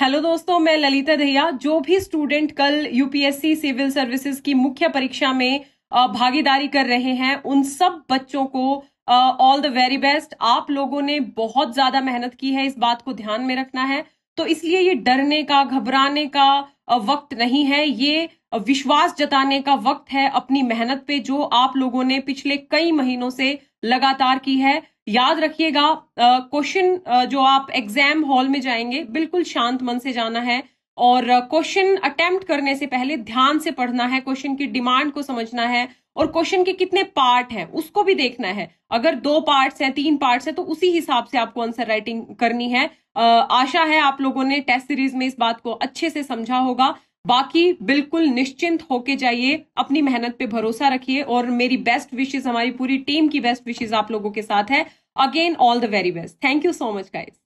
hello दोस्तों मैं ललिता दहिया जो भी स्टूडेंट कल यूपीएससी सिविल सर्विसेज की मुख्य परीक्षा में भागीदारी कर रहे हैं उन सब बच्चों को ऑल द वेरी बेस्ट आप लोगों ने बहुत ज्यादा मेहनत की है इस बात को ध्यान में रखना है तो इसलिए ये डरने का घबराने का वक्त नहीं है ये विश्वास जताने का वक्त है अपनी मेहनत पे जो आप लोगों ने पिछले कई महीनों से लगातार की है याद रखिएगा क्वेश्चन जो आप एग्जाम हॉल में जाएंगे बिल्कुल शांत मन से जाना है और क्वेश्चन अटेम्प्ट करने से पहले ध्यान से पढ़ना है क्वेश्चन की डिमांड को समझना है और क्वेश्चन के कितने पार्ट हैं उसको भी देखना है अगर दो पार्ट्स हैं तीन पार्ट्स हैं तो उसी हिसाब से आपको आंसर राइटिंग करनी है आशा है आप लोगों ने टेस्ट सीरीज में इस बात को अच्छे से समझा होगा बाकी बिल्कुल निश्चिंत होके जाइए अपनी मेहनत पे भरोसा रखिए और मेरी बेस्ट विशेष हमारी पूरी टीम की बेस्ट विशेष आप लोगों के साथ है again all the very best thank you so much guys